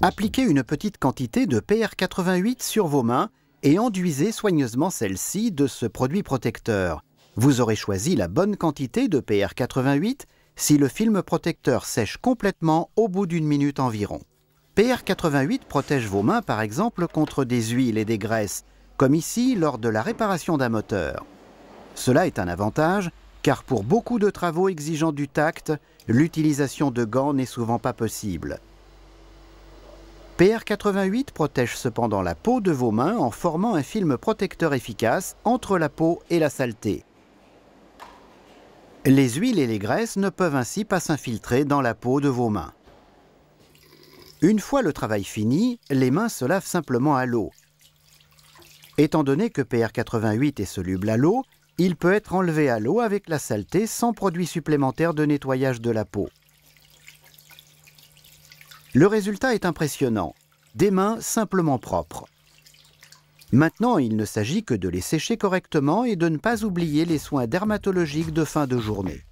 Appliquez une petite quantité de PR88 sur vos mains et enduisez soigneusement celle-ci de ce produit protecteur. Vous aurez choisi la bonne quantité de PR88 si le film protecteur sèche complètement au bout d'une minute environ. PR88 protège vos mains par exemple contre des huiles et des graisses, comme ici lors de la réparation d'un moteur. Cela est un avantage, car pour beaucoup de travaux exigeant du tact, l'utilisation de gants n'est souvent pas possible. PR88 protège cependant la peau de vos mains en formant un film protecteur efficace entre la peau et la saleté. Les huiles et les graisses ne peuvent ainsi pas s'infiltrer dans la peau de vos mains. Une fois le travail fini, les mains se lavent simplement à l'eau, Étant donné que PR88 est soluble à l'eau, il peut être enlevé à l'eau avec la saleté sans produit supplémentaire de nettoyage de la peau. Le résultat est impressionnant. Des mains simplement propres. Maintenant, il ne s'agit que de les sécher correctement et de ne pas oublier les soins dermatologiques de fin de journée.